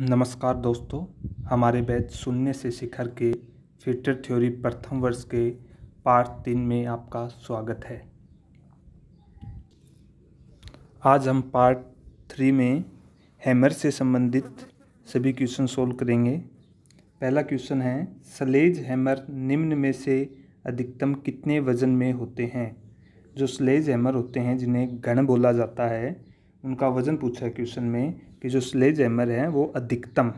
नमस्कार दोस्तों हमारे बैच सुनने से शिखर के फिल्टर थ्योरी प्रथम वर्ष के पार्ट तीन में आपका स्वागत है आज हम पार्ट थ्री में हैमर से संबंधित सभी क्वेश्चन सोल्व करेंगे पहला क्वेश्चन है स्लेज हैमर निम्न में से अधिकतम कितने वजन में होते हैं जो स्लेज हैमर होते हैं जिन्हें गण बोला जाता है उनका वज़न पूछा है क्वेश्चन में कि जो स्लेज हैमर हैं वो अधिकतम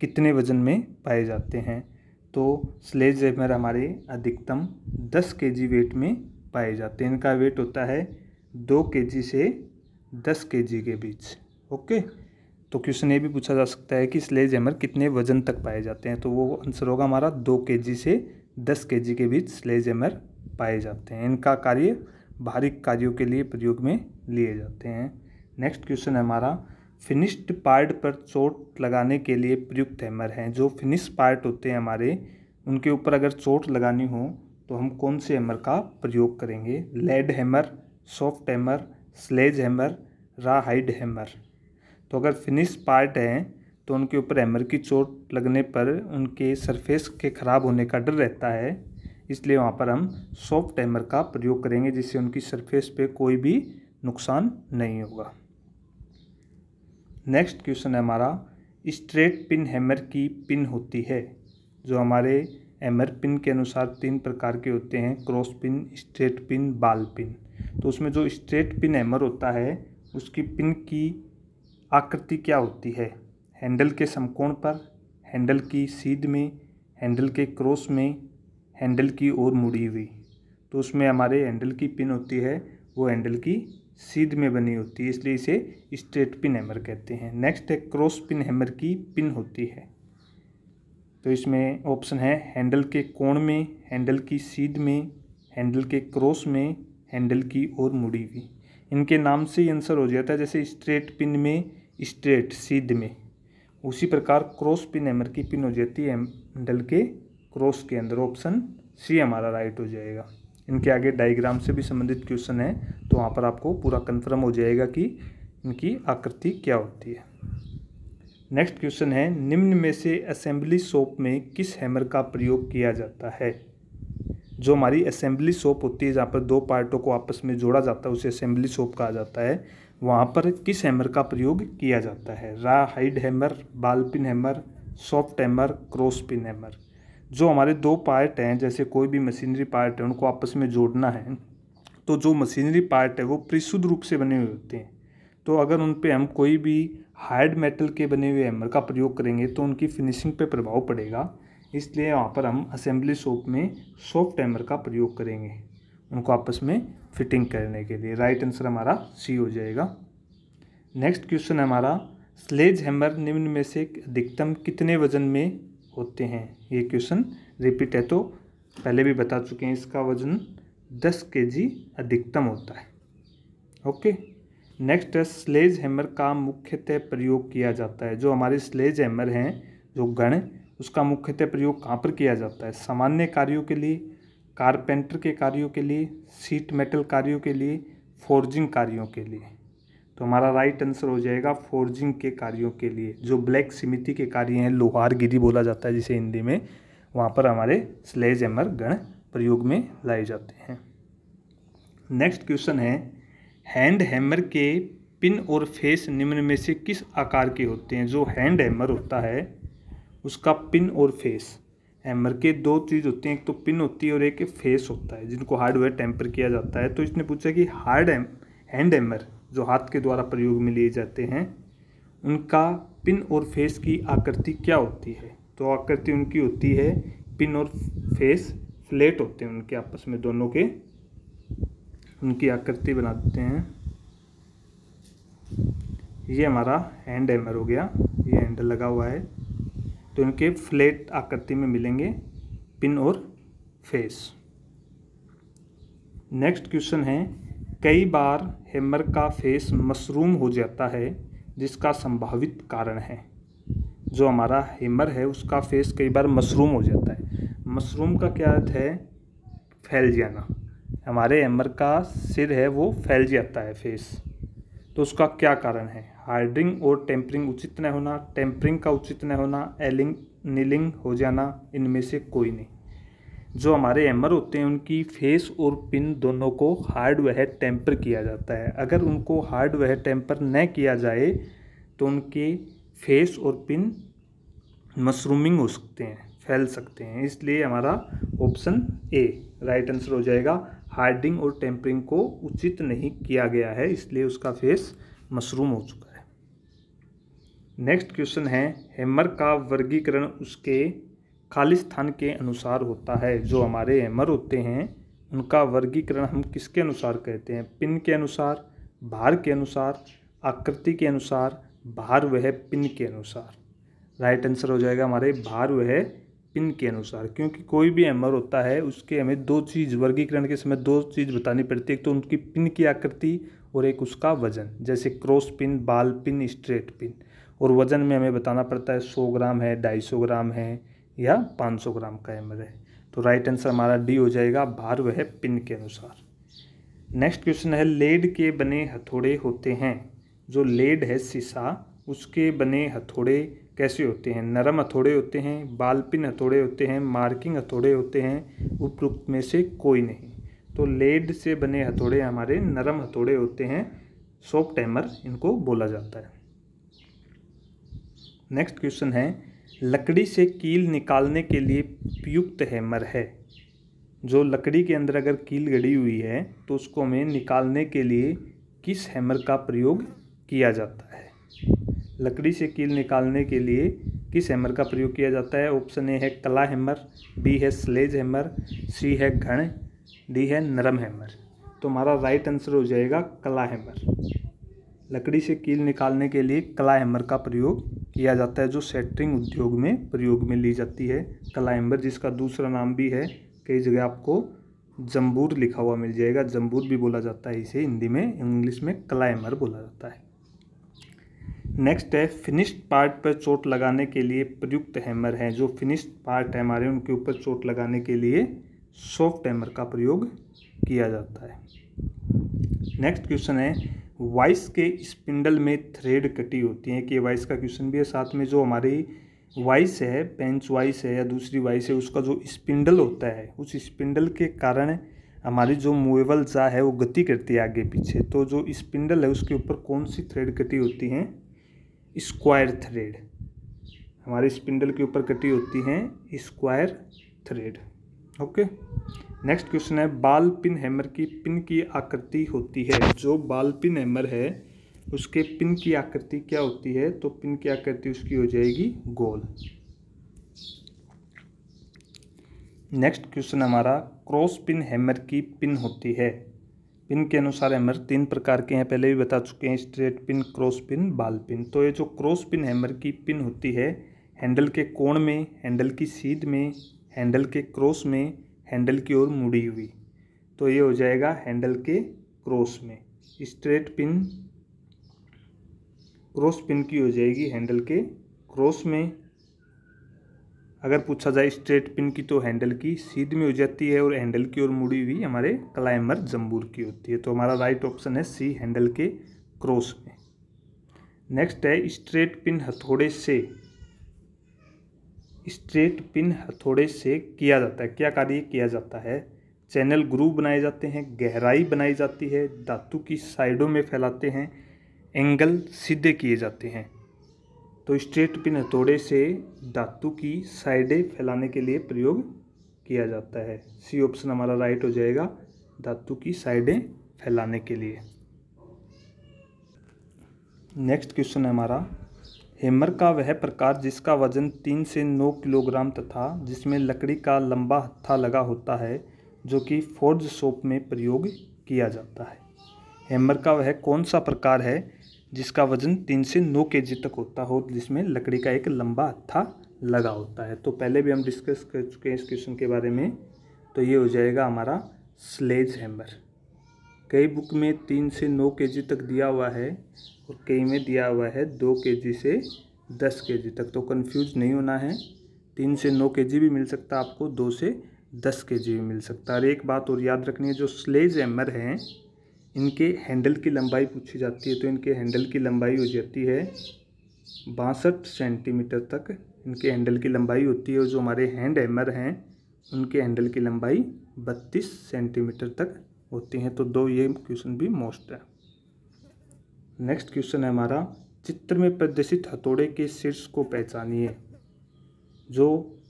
कितने वज़न में पाए जाते हैं तो स्लेज हैमर हमारे अधिकतम दस के जी वेट में पाए जाते हैं इनका वेट होता है दो के जी से दस के जी के बीच ओके तो क्वेश्चन ये भी पूछा जा सकता है कि स्लेज हैमर कितने वज़न तक पाए जाते हैं तो वो आंसर होगा हमारा दो के जी से दस के जी के बीच स्लेज हैमर पाए जाते हैं इनका कार्य भारी कार्यों के लिए प्रयोग में लिए जाते हैं नेक्स्ट क्वेश्चन है हमारा फिनिश्ड पार्ट पर चोट लगाने के लिए प्रयुक्त हैमर हैं जो फिनिश पार्ट होते हैं हमारे उनके ऊपर अगर चोट लगानी हो तो हम कौन से हैमर का प्रयोग करेंगे lead hammer soft hammer sledge hammer raw hide hammer तो अगर फिनिश पार्ट हैं तो उनके ऊपर हैमर की चोट लगने पर उनके सरफेस के ख़राब होने का डर रहता है इसलिए वहाँ पर हम सॉफ्ट टाइमर का प्रयोग करेंगे जिससे उनकी सरफेस पे कोई भी नुकसान नहीं होगा नेक्स्ट क्वेश्चन है हमारा स्ट्रेट पिन हैमर की पिन होती है जो हमारे हैमर पिन के अनुसार तीन प्रकार के होते हैं cross pin straight pin ball pin तो उसमें जो स्ट्रेट पिन हैमर होता है उसकी पिन की आकृति क्या होती है हैंडल के समकोण पर हैंडल की सीध में हैंडल के क्रॉस में हैंडल की ओर मुड़ी हुई तो उसमें हमारे हैंडल की पिन होती है वो हैंडल की सीध में बनी होती है इसलिए इसे स्ट्रेट पिन हैमर कहते हैं नेक्स्ट है क्रॉस पिन हैमर की पिन होती है तो इसमें ऑप्शन है हैंडल के कोण में हैंडल की सीध में हैंडल के क्रॉस में हैंडल की ओर मुड़ी हुई इनके नाम से ही आंसर हो जाता है जैसे स्ट्रेट पिन में स्ट्रेट सीध में उसी प्रकार क्रॉस पिन हैमर की पिन हो जाती है हैंडल के क्रॉस के अंदर ऑप्शन सी हमारा राइट हो जाएगा इनके आगे डायग्राम से भी संबंधित क्वेश्चन है तो वहाँ पर आपको पूरा कंफर्म हो जाएगा कि इनकी आकृति क्या होती है नेक्स्ट क्वेश्चन है निम्न में से असेंबली शॉप में किस हैमर का प्रयोग किया जाता है जो हमारी असेंबली शॉप होती है जहाँ पर दो पार्टों को आपस में जोड़ा जाता है उसे असेंबली शॉप कहा जाता है वहाँ पर किस हैमर का प्रयोग किया जाता है raw hide hammer ball pin hammer soft hammer cross pin hammer जो हमारे दो पार्ट हैं जैसे कोई भी मशीनरी पार्ट है उनको आपस में जोड़ना है तो जो मशीनरी पार्ट है वो परिशुद्ध रूप से बने हुए होते हैं तो अगर उन पर हम कोई भी हार्ड मेटल के बने हुए हैमर का प्रयोग करेंगे तो उनकी फिनिशिंग पे प्रभाव पड़ेगा इसलिए वहाँ पर हम असेंबली शॉप में सॉफ्ट हैमर का प्रयोग करेंगे उनको आपस में फिटिंग करने के लिए राइट आंसर हमारा सी हो जाएगा नेक्स्ट क्वेश्चन है हमारा स्लेज हैमर निम्न में से अधिकतम कितने वजन में होते हैं ये क्वेश्चन रिपीट है तो पहले भी बता चुके हैं इसका वजन दस के जी अधिकतम होता है ओके नेक्स्ट है स्लेज हैमर का मुख्यतः प्रयोग किया जाता है जो हमारे स्लेज हैमर हैं जो गण उसका मुख्यतः प्रयोग कहाँ पर किया जाता है सामान्य कार्यों के लिए कारपेंटर के कार्यों के लिए सीट मेटल कार्यों के लिए फोर्जिंग कार्यों के लिए तो हमारा राइट आंसर हो जाएगा फोर्जिंग के कार्यों के लिए जो ब्लैक समिति के कार्य हैं लोहारगिरी बोला जाता है जिसे हिंदी में वहाँ पर हमारे स्लेज एमर गण प्रयोग में लाए जाते हैं नेक्स्ट क्वेश्चन है हैंड हैमर के पिन और फेस निम्न में से किस आकार के होते हैं जो हैंड हैमर होता है उसका पिन और फेस हैमर के दो चीज़ होती हैं एक तो पिन होती है और एक फेस होता है जिनको हार्डवेयर टेम्पर किया जाता है तो इसने पूछा कि हार्ड हैंड हैमर जो हाथ के द्वारा प्रयोग में लिए जाते हैं उनका पिन और फेस की आकृति क्या होती है तो आकृति उनकी होती है पिन और फेस फ्लेट होते हैं उनके आपस में दोनों के उनकी आकृति बनाते हैं ये हमारा हैंड हैमर हो गया ये हैंडल लगा हुआ है तो इनके फ्लेट आकृति में मिलेंगे पिन और फेस नेक्स्ट क्वेश्चन है कई बार हेमर का फेस मशरूम हो जाता है जिसका संभावित कारण है जो हमारा हेमर है उसका फेस कई बार मशरूम हो जाता है मशरूम का क्या अर्थ है फैल जाना हमारे हेमर का सिर है वो फैल जाता है फेस तो उसका क्या कारण है हार्डरिंग और टेम्परिंग उचित न होना टेम्परिंग का उचित न होना एलिंग नीलिंग हो जाना इनमें से कोई नहीं जो हमारे एमर होते हैं उनकी फेस और पिन दोनों को हार्ड वह टेम्पर किया जाता है अगर उनको हार्ड वह टेम्पर न किया जाए तो उनके फेस और पिन मशरूमिंग हो सकते हैं फैल सकते हैं इसलिए हमारा ऑप्शन ए राइट आंसर हो जाएगा हार्डिंग और टेम्परिंग को उचित नहीं किया गया है इसलिए उसका फेस मशरूम हो चुका है नेक्स्ट क्वेश्चन है हेमर का वर्गीकरण उसके खालिस्तान के अनुसार होता है जो हमारे एमर होते हैं उनका वर्गीकरण हम किसके अनुसार कहते हैं पिन के अनुसार भार के अनुसार आकृति के अनुसार भार वह पिन के अनुसार राइट आंसर हो जाएगा हमारे भार वह पिन के अनुसार क्योंकि कोई भी एमर होता है उसके हमें दो चीज़ वर्गीकरण के समय दो चीज़ बतानी पड़ती है एक तो उनकी पिन की आकृति और एक उसका वजन जैसे cross pin ball pin straight pin और वज़न में हमें बताना पड़ता है सौ ग्राम है ढाई सौ ग्राम है या 500 ग्राम का एम है तो राइट आंसर हमारा डी हो जाएगा भार वह पिन के अनुसार नेक्स्ट क्वेश्चन है लेड के बने हथौड़े होते हैं जो लेड है सीसा उसके बने हथौड़े कैसे होते हैं नरम हथौड़े होते हैं बालपिन हथौड़े होते हैं मार्किंग हथौड़े होते हैं उपरोक्त में से कोई नहीं तो लेड से बने हथौड़े हमारे नरम हथौड़े होते हैं सॉफ्ट हैमर इनको बोला जाता है नेक्स्ट क्वेश्चन है लकड़ी से कील निकालने के लिए उपयुक्त हैमर है जो लकड़ी के अंदर अगर कील गड़ी हुई है तो उसको हमें निकालने के लिए किस हैमर का प्रयोग किया जाता है लकड़ी से कील निकालने के लिए किस हैमर का प्रयोग किया जाता है ऑप्शन ए है कला हैमर बी है स्लेज हैमर सी है घण डी है नरम हैमर तो हमारा राइट आंसर हो जाएगा कला हैमर लकड़ी से कील निकालने के लिए कला हैमर का प्रयोग किया जाता है जो सेटरिंग उद्योग में प्रयोग में ली जाती है क्लाइंबर जिसका दूसरा नाम भी है कई जगह आपको जम्बूर लिखा हुआ मिल जाएगा जम्बूर भी बोला जाता है इसे हिंदी में इंग्लिश में क्लाइमर बोला जाता है नेक्स्ट है फिनिश्ड पार्ट पर चोट लगाने के लिए प्रयुक्त हैमर हैं जो फिनिश्ड पार्ट है हमारे उनके ऊपर चोट लगाने के लिए सॉफ्ट हैमर का प्रयोग किया जाता है नेक्स्ट क्वेश्चन है वाइस के स्पिंडल में थ्रेड कटी होती है कि वाइस का क्वेश्चन भी है साथ में जो हमारी वाइस है पेंच वाइस है या दूसरी वाइस है उसका जो स्पिंडल होता है उस स्पिंडल के कारण हमारी जो मूवेबल जा है वो गति करती है आगे पीछे तो जो स्पिंडल है उसके ऊपर कौन सी थ्रेड कटी होती हैं स्क्वायर थ्रेड हमारे स्पिंडल के ऊपर कटी होती हैं square thread okay next question है बाल पिन हैमर की पिन की आकृति होती है जो बाल पिन हैमर है उसके पिन की आकृति क्या होती है तो पिन की आकृति उसकी हो जाएगी गोल नेक्स्ट क्वेश्चन हमारा क्रॉस पिन हैमर की पिन होती है पिन के अनुसार हैमर तीन प्रकार के हैं पहले भी बता चुके हैं straight pin cross pin ball pin तो ये जो क्रॉस पिन हैमर की पिन होती है हैंडल के कोण में हैंडल की सीध में हैंडल के क्रॉस में हैंडल की ओर मुड़ी हुई तो ये हो जाएगा हैंडल के क्रॉस में स्ट्रेट पिन क्रॉस पिन की हो जाएगी हैंडल के क्रॉस में अगर पूछा जाए स्ट्रेट पिन की तो हैंडल की सीध में हो जाती है और हैंडल की ओर मुड़ी हुई हमारे क्लाइमर जम्बूर की होती है तो हमारा राइट ऑप्शन है सी हैंडल के क्रॉस में नेक्स्ट है स्ट्रेट पिन हथौड़े से स्ट्रेट पिन हथौड़े से किया जाता है क्या कार्य किया जाता है चैनल ग्रू बनाए जाते हैं गहराई बनाई जाती है धातु की साइडों में फैलाते हैं एंगल सीधे किए जाते हैं तो स्ट्रेट पिन हथौड़े से धातु की साइडें फैलाने के लिए प्रयोग किया जाता है सी ऑप्शन हमारा राइट हो जाएगा धातु की साइडें फैलाने के लिए नेक्स्ट क्वेश्चन है हमारा हेमर का वह प्रकार जिसका वजन तीन से नौ किलोग्राम तथा जिसमें लकड़ी का लंबा हत्था लगा होता है जो कि फोर्ज सोप में प्रयोग किया जाता है हेमर का वह कौन सा प्रकार है जिसका वजन तीन से नौ के जी तक होता हो जिसमें लकड़ी का एक लंबा हत्था लगा होता है तो पहले भी हम डिस्कस कर चुके हैं इस क्वेश्चन के बारे में तो ये हो जाएगा हमारा स्लेज हैमर कई बुक में तीन से नौ के जी तक दिया हुआ है और कई में दिया हुआ है दो के जी से दस के जी तक तो कंफ्यूज नहीं होना है तीन से नौ के जी भी मिल सकता है आपको दो से दस के जी भी मिल सकता है और एक बात और याद रखनी है जो स्लेज एमर हैं इनके हैंडल की लंबाई पूछी जाती है तो इनके हैंडल की लंबाई हो जाती है बासठ सेंटीमीटर तक इनके हैंडल की लंबाई होती है और जो हमारे हैंड हैमर हैं उनके हैंडल की लंबाई बत्तीस सेंटीमीटर तक होती हैं तो दो ये क्वेश्चन भी मोस्ट है नेक्स्ट क्वेश्चन है हमारा चित्र में प्रदर्शित हथौड़े के शीर्ष को पहचानिए जो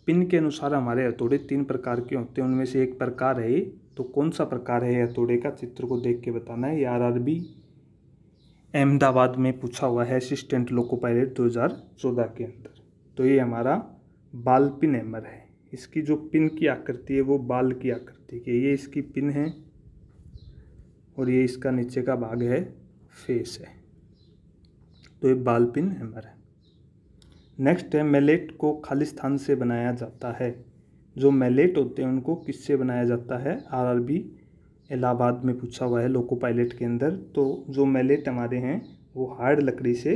पिन के अनुसार हमारे हथौड़े तीन प्रकार के होते हैं उनमें से एक प्रकार है तो कौन सा प्रकार है हथौड़े का चित्र को देख के बताना है आर आर बी अहमदाबाद में पूछा हुआ है असिस्टेंट लोको पायलट दो हज़ार चौदह के अंदर तो ये हमारा बाल पिन एमर है इसकी जो पिन की आकृति है वो बाल की आकृति की है ये इसकी पिन है और ये इसका नीचे का भाग है फेस है तो ये बाल पिन हैमर है नेक्स्ट है मेलेट को स्थान से बनाया जाता है जो मेलेट होते हैं उनको किससे बनाया जाता है आरआरबी इलाहाबाद में पूछा हुआ है लोको पायलट के अंदर तो जो मेलेट हमारे हैं वो हार्ड लकड़ी से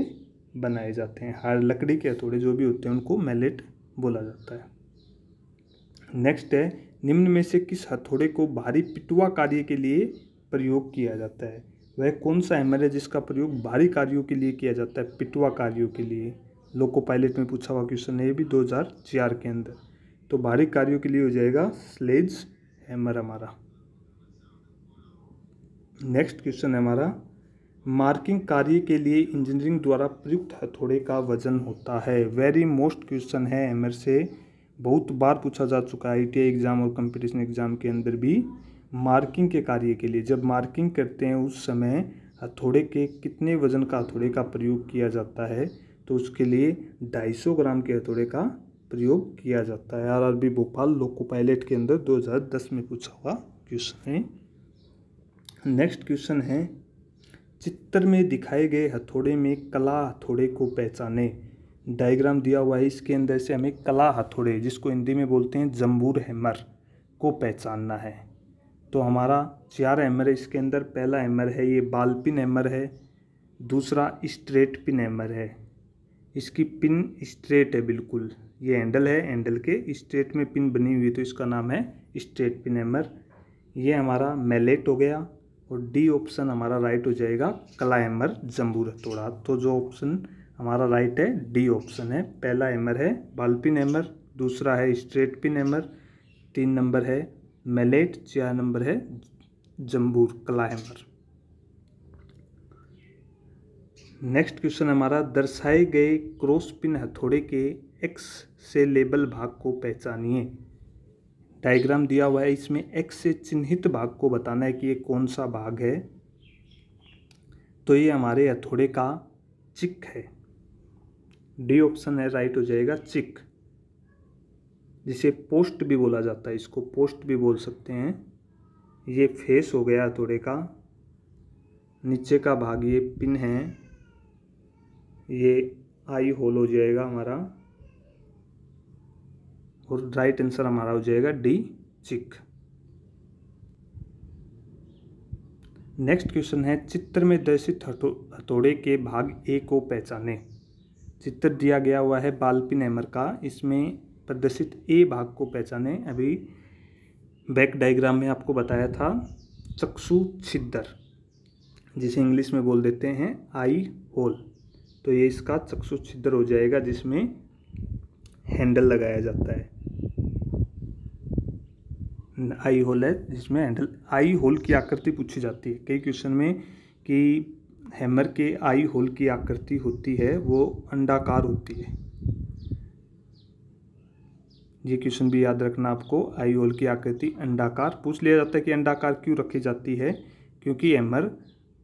बनाए जाते हैं हार्ड लकड़ी के हथौड़े जो भी होते हैं उनको मेलेट बोला जाता है नेक्स्ट है निम्न में से किस हथौड़े को भारी पिटुआ कार्य के लिए प्रयोग किया जाता है वह कौन सा हैमर है जिसका प्रयोग भारी कार्यों के लिए किया जाता है पिटवा कार्यों के लिए लोको पायलट में पूछा हुआ क्वेश्चन है ये भी दो हज़ार चार के अंदर तो भारी कार्यों के लिए हो जाएगा स्लेज हैमर हमारा नेक्स्ट क्वेश्चन है हमारा मार्किंग कार्य के लिए इंजीनियरिंग द्वारा प्रयुक्त हथौड़े का वजन होता है वेरी मोस्ट क्वेश्चन है हैमर से बहुत बार पूछा जा चुका है आई एग्ज़ाम और कंपटीशन एग्ज़ाम के अंदर भी मार्किंग के कार्य के लिए जब मार्किंग करते हैं उस समय हथौड़े के कितने वजन का हथौड़े का प्रयोग किया जाता है तो उसके लिए ढाई सौ ग्राम के हथौड़े का प्रयोग किया जाता है आरआरबी भोपाल लोको पायलट के अंदर 2010 में पूछा हुआ क्वेश्चन है नेक्स्ट क्वेश्चन है चित्र में दिखाए गए हथौड़े में कला हथौड़े को पहचाने डायग्राम दिया हुआ है इसके अंदर से हमें कला हथौड़े जिसको हिंदी में बोलते हैं जम्बूर हैमर को पहचानना है तो हमारा चार हैमर है इसके अंदर पहला हैमर है ये बाल पिन हैमर है दूसरा स्ट्रेट पिन हैमर है इसकी पिन स्ट्रेट है बिल्कुल ये हैंडल है हैंडल के स्ट्रेट में पिन बनी हुई है तो इसका नाम है स्ट्रेट पिन हैमर ये हमारा मेलेट हो गया और डी ऑप्शन हमारा राइट हो जाएगा कला हैमर जम्बूर थोड़ा तो जो ऑप्शन हमारा राइट है डी ऑप्शन है पहला हैमर है बाल पिन हैमर दूसरा है स्ट्रेट पिन हैमर तीन नंबर है मेलेट छः नंबर है जम्बूर क्लाइमर नेक्स्ट क्वेश्चन हमारा दर्शाए गए क्रॉस पिन हथौड़े के एक्स से लेबल भाग को पहचानिए डायग्राम दिया हुआ है इसमें एक्स से चिन्हित भाग को बताना है कि ये कौन सा भाग है तो ये हमारे हथौड़े का चिक है डी ऑप्शन है राइट हो जाएगा चिक जिसे पोस्ट भी बोला जाता है इसको पोस्ट भी बोल सकते हैं ये फेस हो गया हथौड़े का नीचे का भाग ये पिन है ये आई होल हो जाएगा हमारा और राइट आंसर हमारा हो जाएगा डी चिक नेक्स्ट क्वेश्चन है चित्र में दर्शित हथौड़े के भाग ए को पहचाने चित्र दिया गया हुआ है बालपिन हैमर का इसमें प्रदर्शित ए भाग को पहचाने अभी बैक डायग्राम में आपको बताया था चक्षु छिद्र जिसे इंग्लिश में बोल देते हैं आई होल तो ये इसका चक्षु छिद्र हो जाएगा जिसमें हैंडल लगाया जाता है आई होल है जिसमें हैंडल आई होल की आकृति पूछी जाती है कई क्वेश्चन में कि हैमर के आई होल की आकृति होती है वो अंडाकार होती है ये क्वेश्चन भी याद रखना आपको आई होल की आकृति अंडाकार पूछ लिया जाता है कि अंडाकार क्यों रखी जाती है क्योंकि एमर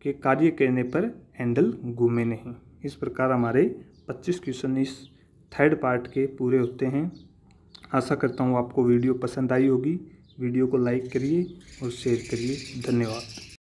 के कार्य करने पर हैंडल घूमे नहीं इस प्रकार हमारे 25 क्वेश्चन इस थर्ड पार्ट के पूरे होते हैं आशा करता हूँ आपको वीडियो पसंद आई होगी वीडियो को लाइक करिए और शेयर करिए धन्यवाद